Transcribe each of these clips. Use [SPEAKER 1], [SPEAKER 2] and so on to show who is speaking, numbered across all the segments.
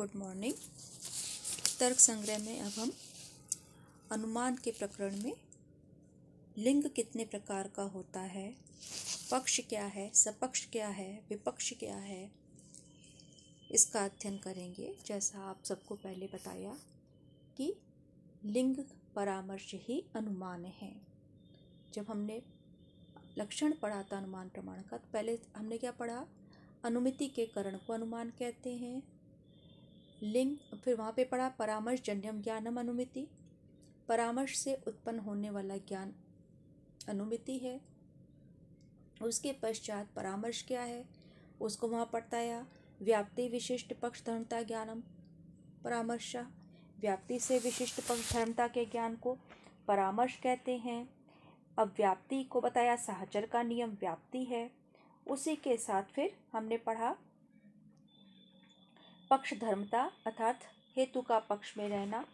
[SPEAKER 1] good morning तर्क संग्रह में अब हम अनुमान के प्रकरण में लिंग कितने प्रकार का होता है पक्ष क्या है सपक्ष क्या है विपक्ष क्या है इसका अध्ययन करेंगे जैसा आप सबको पहले बताया कि लिंग परामर्श ही अनुमान है जब हमने लक्षण पढ़ा था अनुमान प्रमाण का तो पहले हमने क्या पढ़ा अनुमिति के करण को अनुमान कहते हैं लिंग फिर वहाँ पे पढ़ा परामर्श जन्यम ज्ञानम अनुमिति परामर्श से उत्पन्न होने वाला ज्ञान अनुमिति है उसके पश्चात परामर्श क्या है उसको वहाँ पढ़ताया व्याप्ति विशिष्ट पक्ष धर्मता ज्ञानम परामर्श व्याप्ति से विशिष्ट पक्ष धर्मता के ज्ञान को परामर्श कहते हैं अब व्याप्ति को बताया सहचर का नियम व्याप्ति है उसी के साथ फिर हमने पढ़ा पक्ष धर्मता अर्थात हेतु का पक्ष में रहना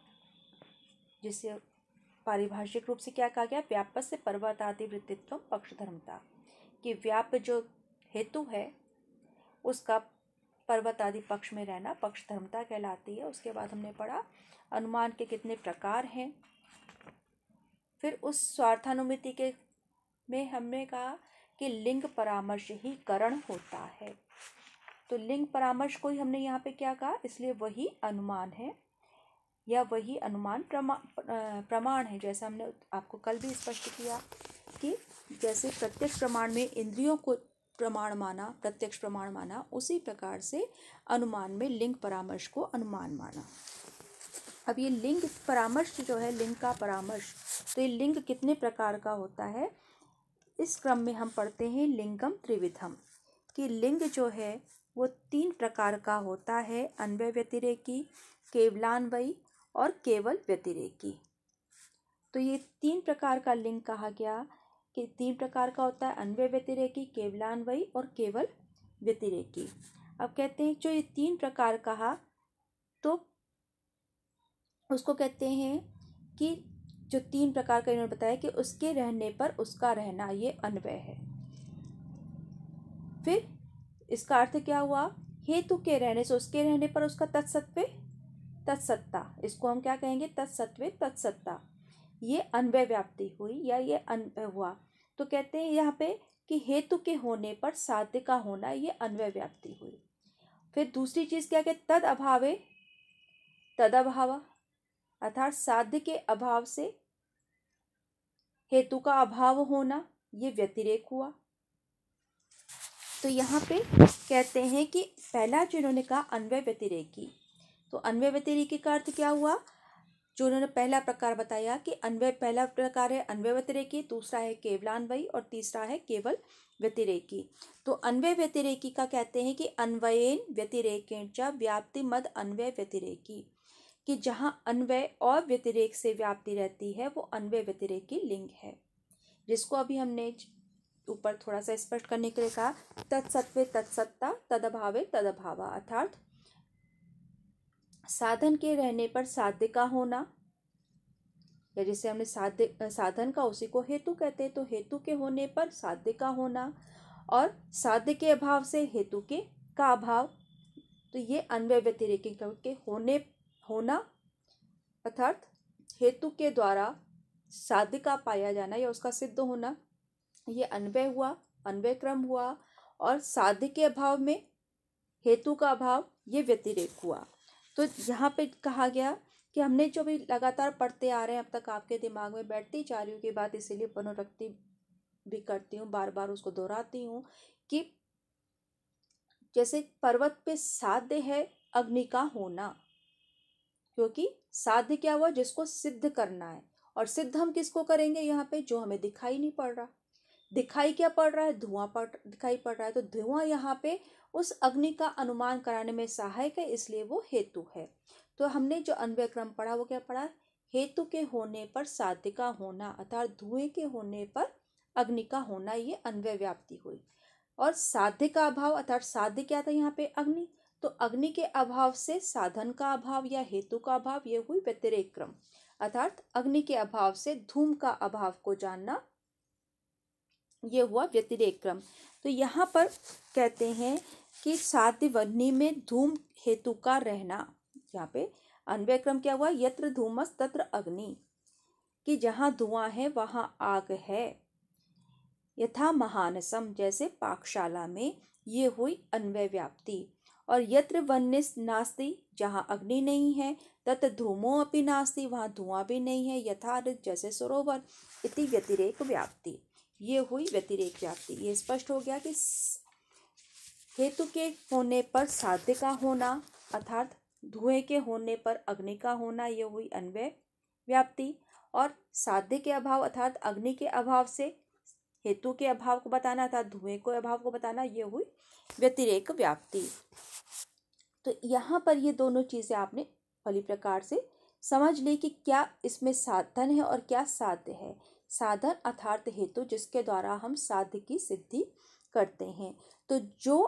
[SPEAKER 1] जिसे पारिभाषिक रूप से क्या कहा गया व्यापक से पर्वतादि वृत्तित्व पक्ष धर्मता कि व्याप जो हेतु है उसका पर्वत आदि पक्ष में रहना पक्ष धर्मता कहलाती है उसके बाद हमने पढ़ा अनुमान के कितने प्रकार हैं फिर उस स्वार्थानुमिति के में हमने कहा कि लिंग परामर्श ही करण होता है तो लिंग परामर्श को ही हमने यहाँ पे क्या कहा इसलिए वही अनुमान है या वही अनुमान प्रमा प्रमाण है जैसा हमने आपको कल भी स्पष्ट किया कि जैसे प्रत्यक्ष प्रमाण में इंद्रियों को प्रमाण माना प्रत्यक्ष प्रमाण माना उसी प्रकार से अनुमान में लिंग परामर्श को अनुमान माना अब ये लिंग परामर्श जो है लिंग का परामर्श तो ये लिंग कितने प्रकार का होता है इस क्रम में हम पढ़ते हैं लिंगम त्रिविधम कि लिंग जो है वो तीन प्रकार का होता है अन्वय व्यतिरेकी केवलान्वयी और केवल व्यतिरेकी तो ये तीन प्रकार का लिंग कहा गया कि तीन प्रकार का होता है अन्वय व्यतिरेकी केवलान्वयी और केवल व्यतिरेकी अब कहते हैं जो ये तीन प्रकार कहा तो उसको कहते हैं कि जो तीन प्रकार का इन्होंने बताया कि उसके रहने पर उसका रहना ये अन्वय है फिर इसका अर्थ क्या हुआ हेतु के रहने से उसके रहने पर उसका तत्सत्व तत्सत्ता इसको हम क्या कहेंगे तत्सत्व तत्सत्ता ये अन्वय व्याप्ति हुई या ये अन्वय हुआ तो कहते हैं यहाँ पे कि हेतु के होने पर साध्य का होना ये अन्वय व्याप्ति हुई फिर दूसरी चीज़ क्या कहते तद अभावे तद अभाव अर्थात साध्य के अभाव से हेतु का अभाव होना ये व्यतिरेक हुआ तो यहाँ पे कहते हैं कि पहला जो इन्होंने कहा अन्वय व्यतिरेकी तो अन्वय व्यतिरेकी का अर्थ क्या हुआ जो उन्होंने पहला प्रकार बताया कि अन्वय पहला प्रकार है अन्वय व्यतिरेकी दूसरा है केवलान्वयी और तीसरा है केवल व्यतिरेकी तो अन्वय व्यतिरेकी का कहते हैं कि अन्वयन व्यतिरेक व्याप्ति मद अन्वय व्यतिरेकी कि जहाँ अन्वय और व्यतिरेक से व्याप्ति रहती है वो अन्वय व्यतिरेकी लिंग है जिसको अभी हमने ऊपर थोड़ा सा स्पष्ट करने के लिए कहा तत्सत्वे तत्सत्ता तदभावे तदभावा अर्थात साधन के रहने पर साध्य का होना या जैसे हमने साध्य साधन का उसी को हेतु कहते हैं तो हेतु के होने पर साध्य का होना और साध्य के अभाव से हेतु के का अभाव तो ये अन्वय व्यतिरेकी के होने होना अर्थात हेतु के द्वारा साध्य का पाया जाना या उसका सिद्ध होना ये अनवय हुआ अनवय क्रम हुआ और साध्य के अभाव में हेतु का अभाव ये व्यतिरेक हुआ तो यहाँ पे कहा गया कि हमने जो भी लगातार पढ़ते आ रहे हैं अब तक आपके दिमाग में बैठती जा रही हूँ की बात इसीलिए पुनरक्ति भी करती हूँ बार बार उसको दोहराती हूँ कि जैसे पर्वत पे साध्य है अग्नि का होना क्योंकि साध्य क्या हुआ जिसको सिद्ध करना है और सिद्ध हम किसको करेंगे यहाँ पे जो हमें दिखाई नहीं पड़ रहा दिखाई क्या पड़ रहा है धुआं पड़ दिखाई पड़ रहा है तो धुआं यहाँ पे उस अग्नि का अनुमान कराने में सहायक है इसलिए वो हेतु है तो हमने जो अन्वय क्रम पढ़ा वो क्या पढ़ा हेतु के होने पर साध्य का होना अर्थात धुएं के होने पर अग्नि का होना ये अन्वय व्याप्ति हुई और साध्य का अभाव अर्थात साध्य क्या था यहाँ पे अग्नि तो अग्नि के अभाव से साधन का अभाव या हेतु का अभाव ये हुई व्यतिरेक क्रम अर्थात अग्नि के अभाव से धूम का अभाव को जानना ये हुआ व्यतिरेक क्रम तो यहाँ पर कहते हैं कि साध्य वर्णी में धूम हेतु का रहना यहाँ पे अन्वय क्रम क्या हुआ यत्र धूमस तत्र अग्नि कि जहाँ धुआं है वहाँ आग है यथा महानसम जैसे पाकशाला में ये हुई अन्वय व्याप्ति और यत्र वन्य नास्ति जहाँ अग्नि नहीं है तत् धूमो अपनी नास्ति वहाँ धुआं भी नहीं है यथा जैसे सरोवर इति व्यतिरेक व्याप्ति ये हुई व्यतिरेक व्याप्ति ये स्पष्ट हो गया कि हेतु के होने पर साध्य का होना अर्थात धुएं के होने पर अग्नि का होना यह हुई अन्वय व्याप्ति और साध्य के अभाव अर्थात अग्नि के अभाव से हेतु के अभाव को बताना अर्थात धुएं को अभाव को बताना यह हुई व्यतिरेक व्याप्ति तो यहाँ पर ये दोनों चीज़ें आपने फली प्रकार से समझ ली कि क्या इसमें साधन है और क्या साध्य है साधन अर्थार्थ हेतु जिसके द्वारा हम साध्य की सिद्धि करते हैं तो जो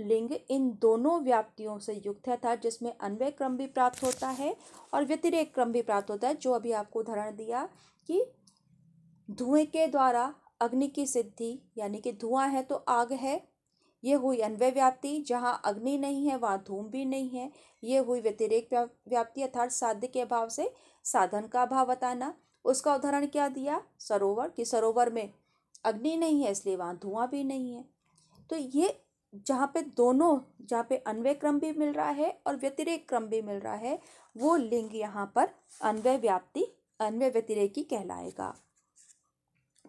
[SPEAKER 1] लिंग इन दोनों व्याप्तियों से युक्त है अर्थात जिसमें अन्वय क्रम भी प्राप्त होता है और व्यतिरेक क्रम भी प्राप्त होता है जो अभी आपको उदाहरण दिया कि धुएं के द्वारा अग्नि की सिद्धि यानी कि धुआं है तो आग है ये हुई अन्वय व्याप्ति जहाँ अग्नि नहीं है वहाँ धूम भी नहीं है ये हुई व्यतिरेक व्याप्ति अर्थात साध्य के अभाव से साधन का अभाव बताना उसका उदाहरण क्या दिया सरोवर कि सरोवर में अग्नि नहीं है इसलिए वहाँ धुआं भी नहीं है तो ये जहाँ पे दोनों जहाँ पे अन्वय क्रम भी मिल रहा है और व्यतिरेक क्रम भी मिल रहा है वो लिंग यहाँ पर अन्वय व्याप्ति अन्वय व्यतिरेकी कहलाएगा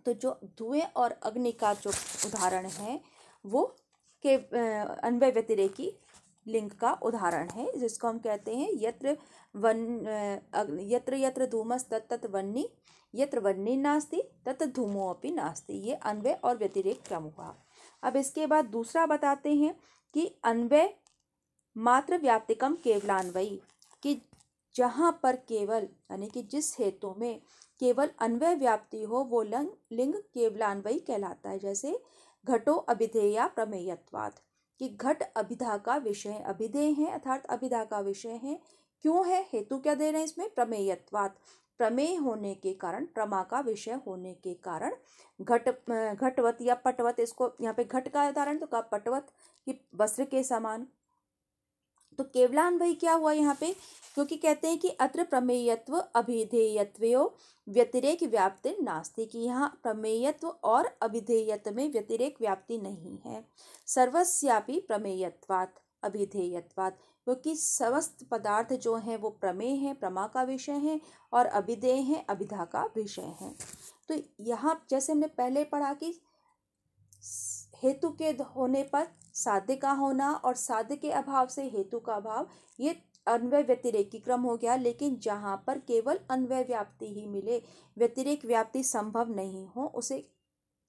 [SPEAKER 1] तो जो धुएं और अग्नि का जो उदाहरण है वो के अन्वय व्यतिरेकी लिंग का उदाहरण है जिसको हम कहते हैं यत्र वन यत्र यत्र धूमस तत् तत् वन्नी यत्र वन्नी नास्ति तत् धूमो अपनी नास्ति ये अन्वय और व्यतिरेक क्रम हुआ अब इसके बाद दूसरा बताते हैं कि अन्वय मात्र व्याप्तिकम केवलान्वयी कि जहाँ पर केवल यानी कि जिस हेतु में केवल अन्वय व्याप्ति हो वो लंग लिंग केवलान्वयी कहलाता है जैसे घटो अभिधेया प्रमेयत्वाद कि घट अभिधा का विषय अभिधेय है अर्थात अभिधा का विषय है क्यों है हेतु क्या दे रहे हैं इसमें प्रमेयत्वात प्रमेय होने के कारण प्रमा का विषय होने के कारण घट घटवत या पटवत इसको यहाँ पे घट का उदाहरण तो कहा पटवत कि वस्त्र के समान तो केवलान भाई क्या हुआ यहाँ पे क्योंकि कहते हैं कि अत्र प्रमेयत्व अभिधेयत्व व्यतिरेक व्याप्ति नास्ती कि यहाँ प्रमेयत्व और अभिधेयत्व में व्यतिरेक व्याप्ति नहीं है सर्वस्यापि प्रमेयत्वात् अभिधेयत्वात् क्योंकि समस्त पदार्थ जो हैं वो प्रमेय हैं प्रमा का विषय हैं और अभिधेय हैं अभिधा का विषय हैं तो यहाँ जैसे हमने पहले पढ़ा कि हेतु के होने पर साध्य का होना और साध्य के अभाव से हेतु का अभाव ये अन्वय व्यतिरेकी क्रम हो गया लेकिन जहाँ पर केवल अन्वय व्याप्ति ही मिले व्यतिरेक व्याप्ति संभव नहीं हो उसे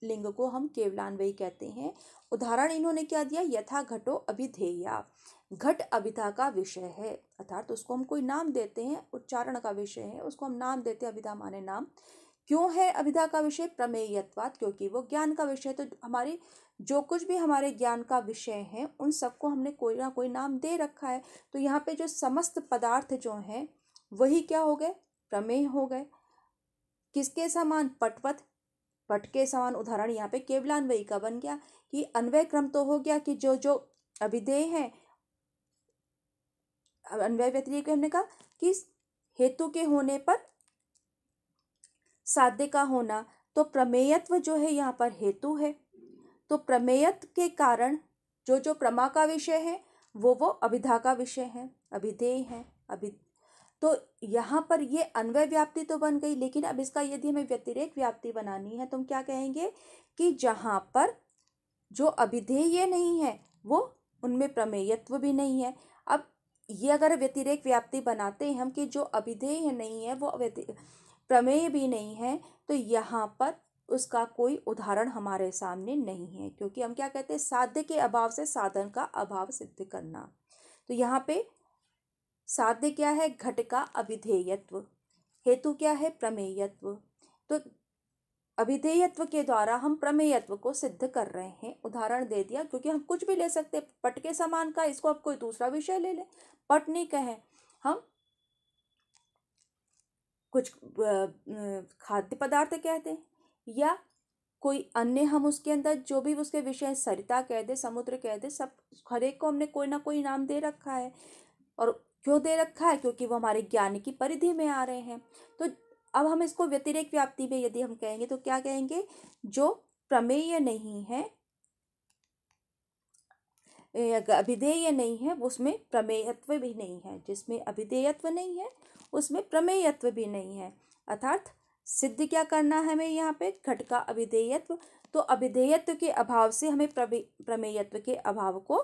[SPEAKER 1] लिंग को हम केवलान्वयी कहते हैं उदाहरण इन्होंने क्या दिया यथा घटो अभिधेया घट अभिधा का विषय है अर्थात तो उसको हम कोई नाम देते हैं उच्चारण का विषय है उसको हम नाम देते हैं अभिधा माने नाम क्यों है अभिधा का विषय प्रमेयत्वात क्योंकि वो ज्ञान का विषय तो हमारी जो कुछ भी हमारे ज्ञान का विषय है उन सबको हमने कोई ना कोई नाम दे रखा है तो यहाँ पे जो समस्त पदार्थ जो हैं वही क्या हो गए प्रमेय हो गए किसके समान पटवत पट के समान उदाहरण यहाँ पे केवलान्वयी का बन गया कि अन्वय क्रम तो हो गया कि जो जो अभिधेय है अन्वय व्यतिरिक हमने कहा कि हेतु के होने पर साध्य का होना तो प्रमेयत्व जो है यहाँ पर हेतु है तो प्रमेयत के कारण जो जो प्रमा का विषय है वो वो अभिधा का विषय है अभिधेय है अभि तो यहाँ पर ये अन्वय व्याप्ति तो बन गई लेकिन अब इसका यदि हमें व्यतिरेक व्याप्ति बनानी है तो हम क्या कहेंगे कि जहाँ पर जो अभिधेय नहीं है वो उनमें प्रमेयत्व भी नहीं है अब ये अगर व्यतिरेक व्याप्ति बनाते हैं हम कि जो अभिधेय नहीं है वो प्रमेय भी नहीं है तो यहाँ पर उसका कोई उदाहरण हमारे सामने नहीं है क्योंकि हम क्या कहते हैं साध्य के अभाव से साधन का अभाव सिद्ध करना तो यहाँ पे साध्य क्या है घट का अभिधेयत्व हेतु क्या है प्रमेयत्व तो अभिधेयत्व के द्वारा हम प्रमेयत्व को सिद्ध कर रहे हैं उदाहरण दे दिया क्योंकि हम कुछ भी ले सकते पट के समान का इसको आप कोई दूसरा विषय ले लें पट नहीं कहें हम कुछ खाद्य पदार्थ कहते हैं या कोई अन्य हम उसके अंदर जो भी उसके विषय सरिता कह दे समुद्र कह दे सब हर एक को हमने कोई ना कोई नाम दे रखा है और क्यों दे रखा है क्योंकि वो हमारे ज्ञान की परिधि में आ रहे हैं तो अब हम इसको व्यतिरेक व्याप्ति में यदि हम कहेंगे तो क्या कहेंगे जो प्रमेय नहीं है अभिधेय नहीं है उसमें प्रमेयत्व भी नहीं है जिसमें अभिधेयत्व नहीं है उसमें प्रमेयत्व भी नहीं है अर्थात सिद्ध क्या करना है हमें यहाँ पे घट का अभिधेयत्व तो अभिधेयत्व के अभाव से हमें प्रमेयत्व के अभाव को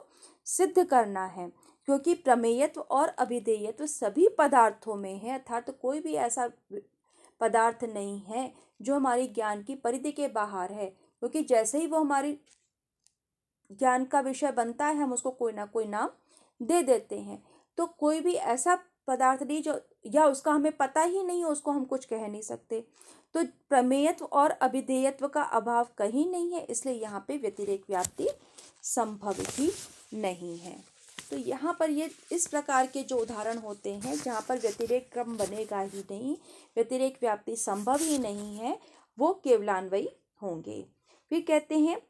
[SPEAKER 1] सिद्ध करना है क्योंकि प्रमेयत्व और अभिधेयत्व सभी पदार्थों में है अर्थात तो कोई भी ऐसा पदार्थ नहीं है जो हमारी ज्ञान की परिधि के बाहर है क्योंकि जैसे ही वो हमारी ज्ञान का विषय बनता है हम उसको कोई ना कोई नाम दे देते हैं तो कोई भी ऐसा पदार्थ नहीं जो या उसका हमें पता ही नहीं उसको हम कुछ कह नहीं सकते तो प्रमेयत्व और अभिधेयत्व का अभाव कहीं नहीं है इसलिए यहाँ पे व्यतिरेक व्याप्ति संभव ही नहीं है तो यहाँ पर ये इस प्रकार के जो उदाहरण होते हैं जहाँ पर व्यतिरेक क्रम बनेगा ही नहीं व्यतिरेक व्याप्ति संभव ही नहीं है वो केवलान्वयी होंगे फिर कहते हैं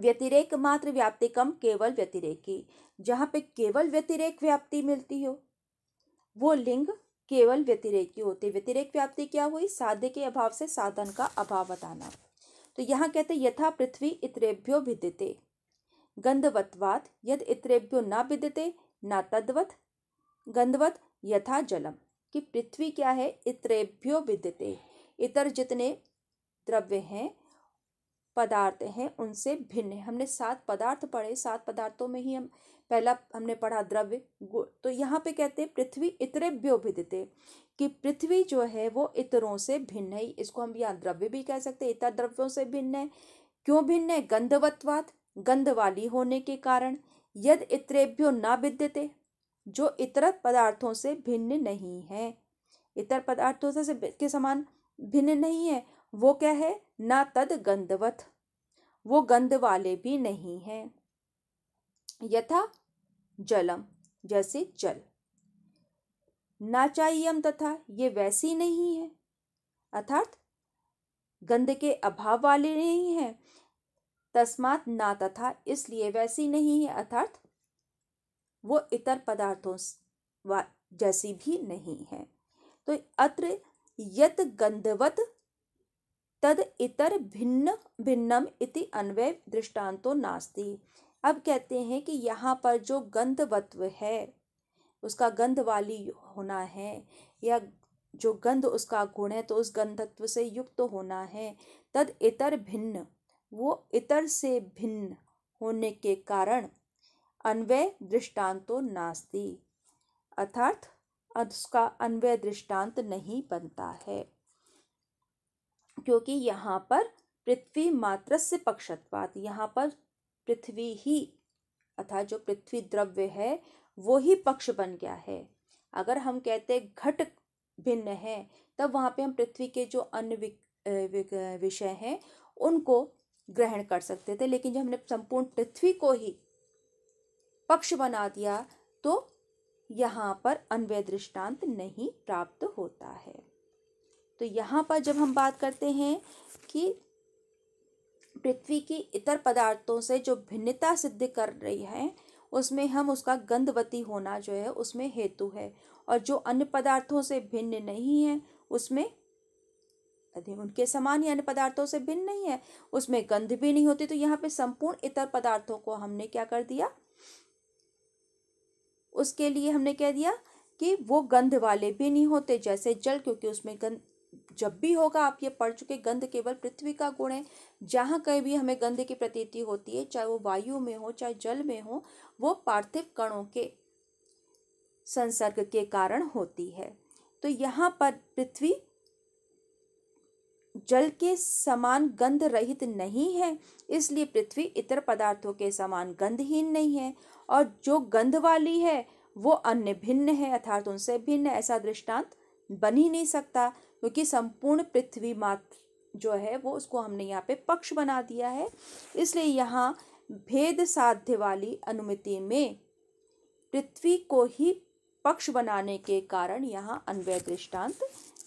[SPEAKER 1] व्यतिरेक मात्र व्याप्ति कम केवल व्यतिरेकी जहाँ पे केवल व्यतिरेक व्याप्ति मिलती हो वो लिंग केवल व्यतिरेक की होती है व्यतिरेक व्याप्ति क्या हुई साध्य के अभाव से साधन का अभाव बताना तो यहाँ कहते यथा पृथ्वी इतरेभ्यो भिद्यते गंधवत्वात यद इतरेभ्यो ना विद्यते ना तद्वत गंधवत यथा जलम कि पृथ्वी क्या है इतरेभ्यो विद्यते इतर जितने द्रव्य हैं पदार्थ हैं उनसे भिन्न हमने सात पदार्थ पढ़े सात पदार्थों में ही हम पहला हमने पढ़ा द्रव्य तो यहाँ पे कहते हैं पृथ्वी इतरेभ्यो भिदते कि पृथ्वी जो है वो इतरों से भिन्न है इसको हम यहाँ द्रव्य भी कह सकते हैं इतर द्रव्यों से भिन्न है क्यों भिन्न है गंधवत्वात गंध वाली होने के कारण यद इतरेभ्यो ना विद्यते जो इतर पदार्थों से भिन्न नहीं है इतर पदार्थों से के समान भिन्न नहीं है वो क्या है ना तद गंधवत वो गंध वाले भी नहीं हैं यथा जलम जैसे जल नाचाइयम तथा ये वैसी नहीं है अर्थात गंध के अभाव वाले नहीं है तस्मात ना तथा इसलिए वैसी नहीं है अर्थात वो इतर पदार्थों जैसी भी नहीं है तो अत्र यत गंधवत तद इतर भिन्न भिन्नम इति अन्वय दृष्टांतो नास्ति अब कहते हैं कि यहाँ पर जो गंधवत्व है उसका गंध वाली होना है या जो गंध उसका गुण है तो उस गंधत्व से युक्त तो होना है तद इतर भिन्न वो इतर से भिन्न होने के कारण अन्वय दृष्टांतो नास्ति अर्थात उसका अन्वय दृष्टांत नहीं बनता है क्योंकि यहाँ पर पृथ्वी मात्र से पक्षत्वात यहाँ पर पृथ्वी ही अर्थात जो पृथ्वी द्रव्य है वो ही पक्ष बन गया है अगर हम कहते घट भिन्न है तब वहाँ पे हम पृथ्वी के जो अन्य विषय हैं उनको ग्रहण कर सकते थे लेकिन जब हमने संपूर्ण पृथ्वी को ही पक्ष बना दिया तो यहाँ पर अन्वय दृष्टांत नहीं प्राप्त होता है तो यहाँ पर जब हम बात करते हैं कि पृथ्वी की इतर पदार्थों से जो भिन्नता सिद्ध कर रही है उसमें हम उसका गंधवती होना जो है उसमें हेतु है और जो अन्य पदार्थों से भिन्न नहीं है उसमें उनके समान ही अन्य पदार्थों से भिन्न नहीं है उसमें गंध भी नहीं होती तो यहाँ पे संपूर्ण इतर पदार्थों को हमने क्या कर दिया उसके लिए हमने कह दिया कि वो गंध वाले भी नहीं होते जैसे जल क्योंकि उसमें गंध जब भी होगा आप ये पढ़ चुके गंध केवल पृथ्वी का गुण है जहाँ कहीं भी हमें गंध की प्रतीति होती है चाहे वो वायु में हो चाहे जल में हो वो पार्थिव कणों के संसर्ग के कारण होती है तो यहाँ पर पृथ्वी जल के समान गंध रहित नहीं है इसलिए पृथ्वी इतर पदार्थों के समान गंधहीन नहीं है और जो गंध वाली है वो अन्य भिन्न है अर्थात उनसे भिन्न ऐसा दृष्टांत बन ही नहीं सकता क्योंकि संपूर्ण पृथ्वी मात्र जो है वो उसको हमने यहाँ पे पक्ष बना दिया है इसलिए यहाँ भेद साध्य वाली अनुमिति में पृथ्वी को ही पक्ष बनाने के कारण यहाँ अन्वय दृष्टांत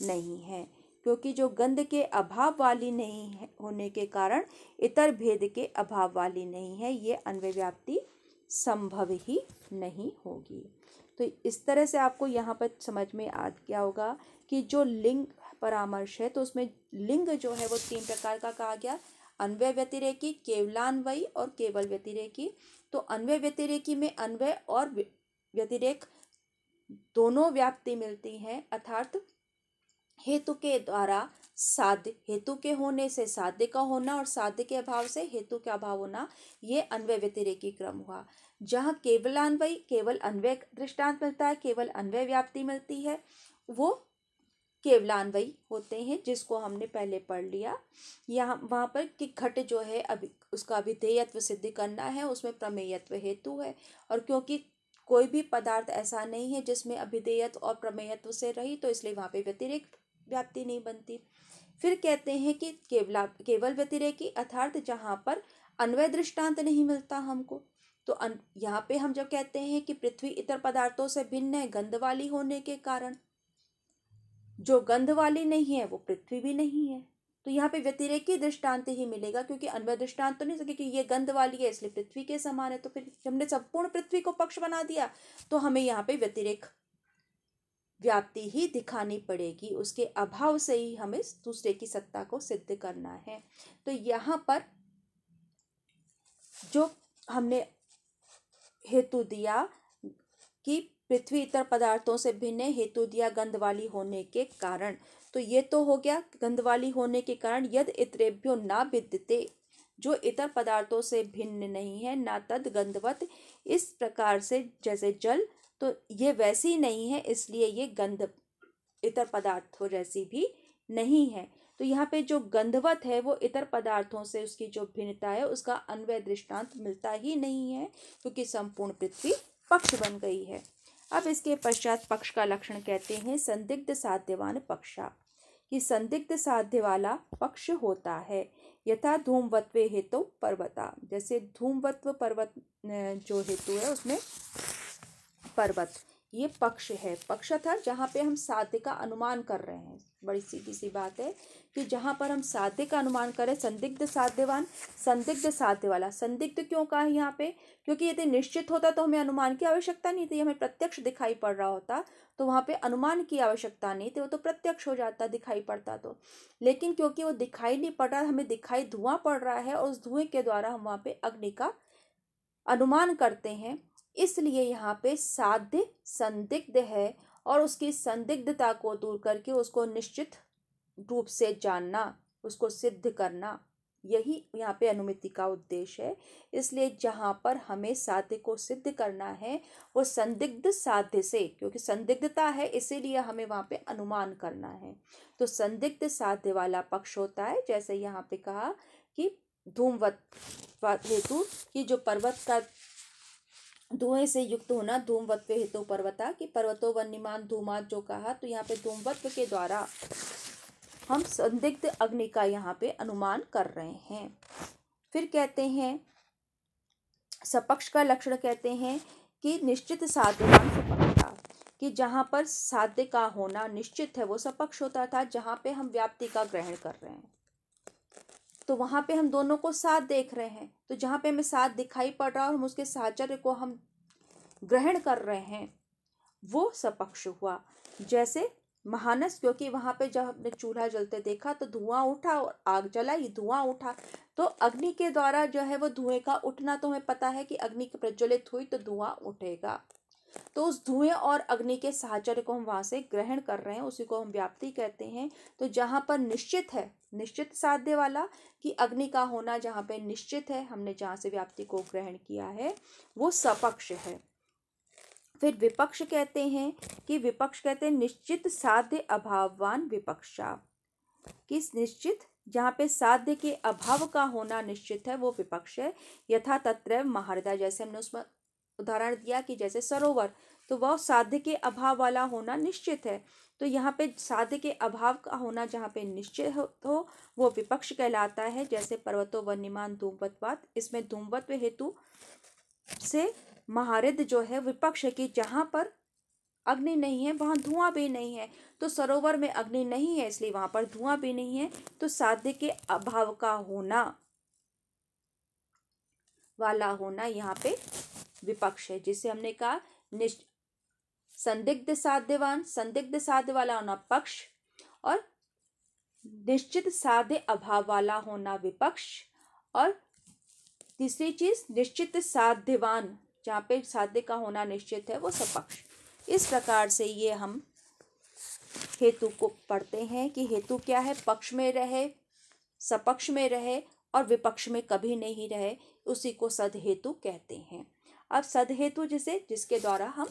[SPEAKER 1] नहीं है क्योंकि जो गंध के अभाव वाली नहीं है होने के कारण इतर भेद के अभाव वाली नहीं है ये अन्वय व्याप्ति संभव ही नहीं होगी तो इस तरह से आपको यहाँ पर समझ में आ गया होगा कि जो लिंग परामर्श है तो उसमें लिंग जो है वो तीन प्रकार का कहा गया अन्वय व्यतिरेकी केवलान्वयी और केवल व्यतिरेकी तो अन्वय व्यतिरेकी में अन्वय और व्यतिरेक दोनों व्याप्ति मिलती हैं अर्थात हेतु के द्वारा साध्य हेतु के होने से साध्य का होना और साध्य के अभाव से हेतु का अभाव होना ये अन्वय व्यतिरेकी क्रम हुआ जहाँ केवल अन्वय केवल अन्वय दृष्टांत मिलता है केवल अन्वय व्याप्ति मिलती है वो केवलान्वयी होते हैं जिसको हमने पहले पढ़ लिया यहाँ वहाँ पर कि घट जो है अभी उसका अभिधेयत्व सिद्ध करना है उसमें प्रमेयत्व हेतु है और क्योंकि कोई भी पदार्थ ऐसा नहीं है जिसमें अभिधेयत्व और प्रमेयत्व से रही तो इसलिए वहाँ पे व्यतिरिक्त व्याप्ति नहीं बनती फिर कहते हैं कि केवला केवल व्यतिरेकी अर्थार्थ जहाँ पर अन्वय दृष्टांत नहीं मिलता हमको तो अन, यहाँ पे हम जब कहते हैं कि पृथ्वी इतर पदार्थों से भिन्न है गंध वाली होने के कारण जो गंध वाली नहीं है वो पृथ्वी भी नहीं है तो यहाँ पे व्यतिरेकी दृष्टांत ही मिलेगा क्योंकि अन्य दृष्टांत तो नहीं सके कि ये गंध वाली है इसलिए पृथ्वी के समान है तो फिर हमने संपूर्ण पृथ्वी को पक्ष बना दिया तो हमें यहाँ पे व्यतिरेक व्याप्ति ही दिखानी पड़ेगी उसके अभाव से ही हमें दूसरे की सत्ता को सिद्ध करना है तो यहाँ पर जो हमने हेतु दिया कि पृथ्वी इतर पदार्थों से भिन्न हेतु दिया गंध वाली होने के कारण तो ये तो हो गया गंध वाली होने के कारण यद इतरेभ्यो ना विद्यते जो इतर पदार्थों से भिन्न नहीं है ना तद गंधवत इस प्रकार से जैसे जल तो ये वैसी नहीं है इसलिए ये गंध इतर पदार्थों जैसी भी नहीं है तो यहाँ पे जो गंधवत है वो इतर पदार्थों से उसकी जो भिन्नता है उसका अन्वय दृष्टांत मिलता ही नहीं है क्योंकि संपूर्ण पृथ्वी पक्ष बन गई है अब इसके पश्चात पक्ष का लक्षण कहते हैं संदिग्ध साध्यवान पक्षा कि संदिग्ध साध्य वाला पक्ष होता है यथा धूमवत्व हेतु पर्वता जैसे धूमवत्व पर्वत जो हेतु है उसमें पर्वत ये पक्ष है पक्ष अर्थात जहाँ पे हम साध्य का अनुमान कर रहे हैं बड़ी सीधी सी बात है कि जहाँ पर हम साध्य का अनुमान करें संदिग्ध साध्यवान संदिग्ध साध्य वाला संदिग्ध क्यों कहा है यहाँ पे क्योंकि यदि निश्चित होता तो हमें अनुमान की आवश्यकता नहीं थी हमें प्रत्यक्ष दिखाई पड़ रहा होता तो वहाँ पे अनुमान की आवश्यकता नहीं थी वो तो प्रत्यक्ष हो जाता दिखाई पड़ता तो लेकिन क्योंकि वो दिखाई नहीं पड़ रहा हमें दिखाई धुआं पड़ रहा है और उस धुएं के द्वारा हम वहाँ पे अग्नि का अनुमान करते हैं इसलिए यहाँ पे साध्य संदिग्ध है और उसकी संदिग्धता को दूर करके उसको निश्चित रूप से जानना उसको सिद्ध करना यही यहाँ पे अनुमिति का उद्देश्य है इसलिए जहाँ पर हमें साध्य को सिद्ध करना है वो संदिग्ध साध्य से क्योंकि संदिग्धता है इसीलिए हमें वहाँ पे अनुमान करना है तो संदिग्ध साध्य वाला पक्ष होता है जैसे यहाँ पे कहा कि धूमवत हेतु कि जो पर्वत का धुएं से युक्त होना धूमवत्व हेतु पर्वता कि पर्वतो वन्यमान धूमात जो कहा तो यहाँ पे धूमवत्व के द्वारा हम संदिग्ध अग्नि का यहाँ पे अनुमान कर रहे हैं फिर कहते हैं सपक्ष का लक्षण कहते हैं कि निश्चित साधुमान सपक्षता कि जहाँ पर साध्य का होना निश्चित है वो सपक्ष होता था जहाँ पे हम व्याप्ति का ग्रहण कर रहे हैं तो वहाँ पे हम दोनों को साथ देख रहे हैं तो जहाँ पे हमें साथ दिखाई पड़ रहा है और हम उसके साहचर्य को हम ग्रहण कर रहे हैं वो सपक्ष हुआ जैसे महानस क्योंकि वहाँ पे जब हमने चूल्हा जलते देखा तो धुआं उठा और आग जलाई धुआं उठा तो अग्नि के द्वारा जो है वो धुएं का उठना तो हमें पता है कि अग्नि प्रज्वलित हुई तो धुआं उठेगा तो उस धुएं और अग्नि के साहचर्य को हम वहां से ग्रहण कर रहे हैं उसी को हम व्याप्ति कहते हैं तो जहां पर निश्चित है निश्चित साध्य वाला कि अग्नि का होना जहां पे निश्चित है हमने जहां से व्याप्ति को ग्रहण किया है वो सपक्ष है फिर विपक्ष कहते हैं कि विपक्ष कहते हैं निश्चित साध्य अभाववान विपक्षा किस निश्चित जहाँ पे साध्य के अभाव का होना निश्चित है वो विपक्ष है यथा तत्र महारदा जैसे हमने उसमें उदाहरण दिया कि जैसे सरोवर तो वह साध्य के अभाव वाला होना निश्चित है तो यहाँ पे साध्य के अभाव का होना जहाँ पे निश्चित हो तो वो विपक्ष कहलाता है जैसे पर्वतों निमान धूमवतवाद इसमें धूमवत्व हेतु से महारिद जो है विपक्ष की जहाँ पर अग्नि नहीं है वहाँ धुआं भी नहीं है तो सरोवर में अग्नि नहीं है इसलिए वहाँ पर धुआं भी नहीं है तो साध्य के अभाव का होना वाला होना यहाँ पे विपक्ष है जिसे हमने कहा निष्ठ संदिग्ध साध्यवान संदिग्ध साध्य वाला होना पक्ष और निश्चित साध्य अभाव वाला होना विपक्ष और तीसरी चीज निश्चित साध्यवान जहाँ पे साध्य का होना निश्चित है वो सपक्ष इस प्रकार से ये हम हेतु को पढ़ते हैं कि हेतु क्या है पक्ष में रहे सपक्ष में रहे और विपक्ष में कभी नहीं रहे उसी को सद हेतु कहते हैं अब सद हेतु जिसे जिसके द्वारा हम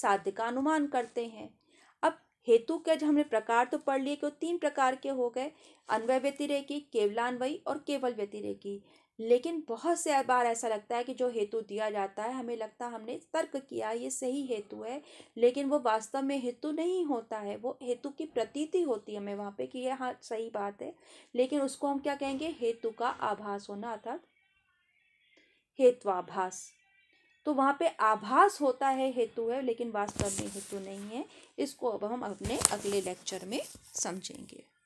[SPEAKER 1] साध्य का अनुमान करते हैं अब हेतु के जो हमने प्रकार तो पढ़ लिए कि वो तीन प्रकार के हो गए अन्वय व्यतिरेकी केवलान्वयी और केवल व्यतिरेकी लेकिन बहुत से बार ऐसा लगता है कि जो हेतु दिया जाता है हमें लगता है हमने तर्क किया ये सही हेतु है लेकिन वो वास्तव में हेतु नहीं होता है वो हेतु की प्रतीति होती है हमें वहाँ पे कि यह हाँ सही बात है लेकिन उसको हम क्या कहेंगे हेतु का आभास होना अर्थात हेतुआभास तो वहाँ पे आभास होता है हेतु है लेकिन वास्तव में हेतु नहीं है इसको अब हम अपने अगले लेक्चर में समझेंगे